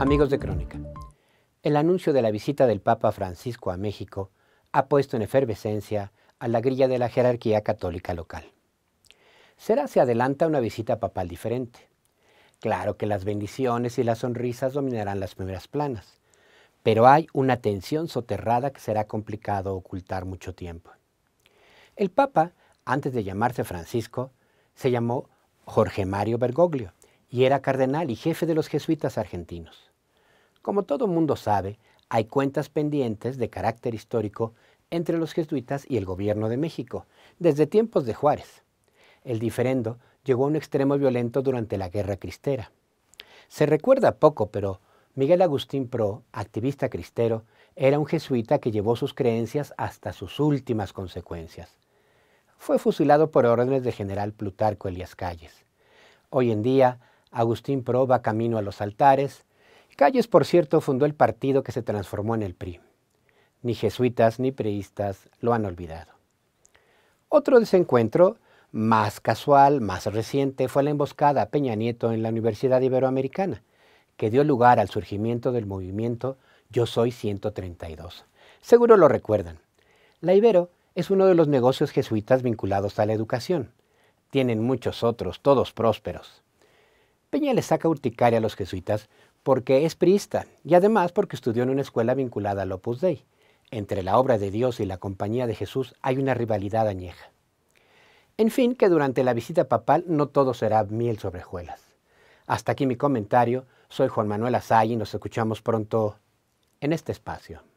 Amigos de Crónica, el anuncio de la visita del Papa Francisco a México ha puesto en efervescencia a la grilla de la jerarquía católica local. Será se adelanta una visita papal diferente. Claro que las bendiciones y las sonrisas dominarán las primeras planas, pero hay una tensión soterrada que será complicado ocultar mucho tiempo. El Papa, antes de llamarse Francisco, se llamó Jorge Mario Bergoglio, y era cardenal y jefe de los jesuitas argentinos. Como todo mundo sabe, hay cuentas pendientes de carácter histórico entre los jesuitas y el gobierno de México, desde tiempos de Juárez. El diferendo llegó a un extremo violento durante la Guerra Cristera. Se recuerda poco, pero Miguel Agustín Pro, activista cristero, era un jesuita que llevó sus creencias hasta sus últimas consecuencias. Fue fusilado por órdenes del general Plutarco Elias Calles. Hoy en día, Agustín Pro va camino a los altares. Calles, por cierto, fundó el partido que se transformó en el PRI. Ni jesuitas ni priistas lo han olvidado. Otro desencuentro, más casual, más reciente, fue la emboscada a Peña Nieto en la Universidad Iberoamericana, que dio lugar al surgimiento del movimiento Yo Soy 132. Seguro lo recuerdan. La Ibero es uno de los negocios jesuitas vinculados a la educación tienen muchos otros, todos prósperos. Peña le saca urticaria a los jesuitas porque es priista y además porque estudió en una escuela vinculada al Opus Dei. Entre la obra de Dios y la compañía de Jesús hay una rivalidad añeja. En fin, que durante la visita papal no todo será miel sobre juelas. Hasta aquí mi comentario. Soy Juan Manuel Asay y nos escuchamos pronto en este espacio.